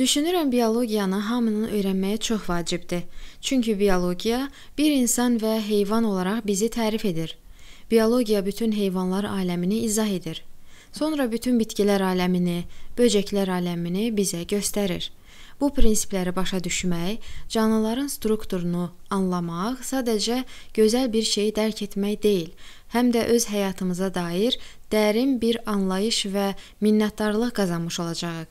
Düşünürəm biologiyanı hamının öyrənməyi çox vacibdir. Çünki biologiya bir insan və heyvan olaraq bizi tərif edir. Biologiya bütün heyvanlar aləmini izah edir. Sonra bütün bitkilər aləmini, böcəklər aləmini bizə göstərir. Bu prinsipləri başa düşmək, canlıların strukturunu anlamaq sadəcə gözəl bir şeyi dərk etmək deyil, həm də öz həyatımıza dair dərin bir anlayış və minnətdarlıq qazanmış olacağıq.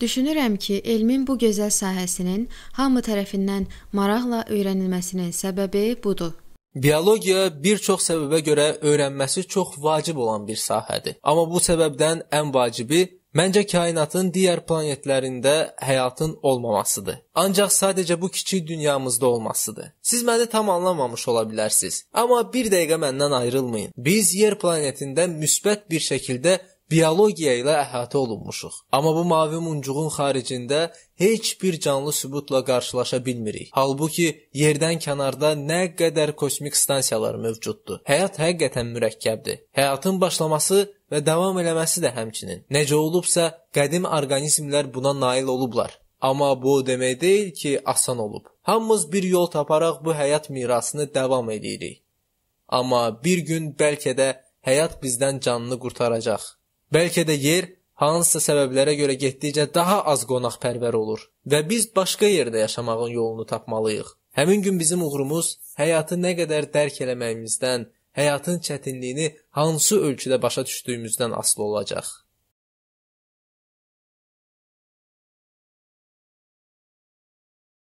Düşünürəm ki, elmin bu gözəl sahəsinin hamı tərəfindən maraqla öyrənilməsinin səbəbi budur. Biologiya bir çox səbəbə görə öyrənməsi çox vacib olan bir sahədir. Amma bu səbəbdən ən vacibi Məncə kainatın digər planetlərində həyatın olmamasıdır. Ancaq sadəcə bu kiçik dünyamızda olmasıdır. Siz məni tam anlamamış ola bilərsiniz, amma bir dəqiqə məndən ayrılmayın. Biz yer planetində müsbət bir şəkildə biologiya ilə əhatə olunmuşuq. Amma bu mavi muncuğun xaricində heç bir canlı sübutla qarşılaşa bilmirik. Halbuki yerdən kənarda nə qədər kosmik stansiyalar mövcuddur. Həyat həqiqətən mürəkkəbdir. Həyatın başlaması və davam eləməsi də həmçinin. Necə olubsa, qədim orqanizmlər buna nail olublar. Amma bu o demək deyil ki, asan olub. Hamımız bir yol taparaq bu həyat mirasını davam edirik. Amma bir gün bəlkə də həyat bizdən canını qurtaracaq. Bəlkə də yer hansısa səbəblərə görə getdikcə daha az qonaqpərvər olur və biz başqa yerdə yaşamağın yolunu tapmalıyıq. Həmin gün bizim uğurumuz həyatı nə qədər dərk eləməyimizdən, həyatın çətinliyini hansı ölçüdə başa düşdüyümüzdən asılı olacaq.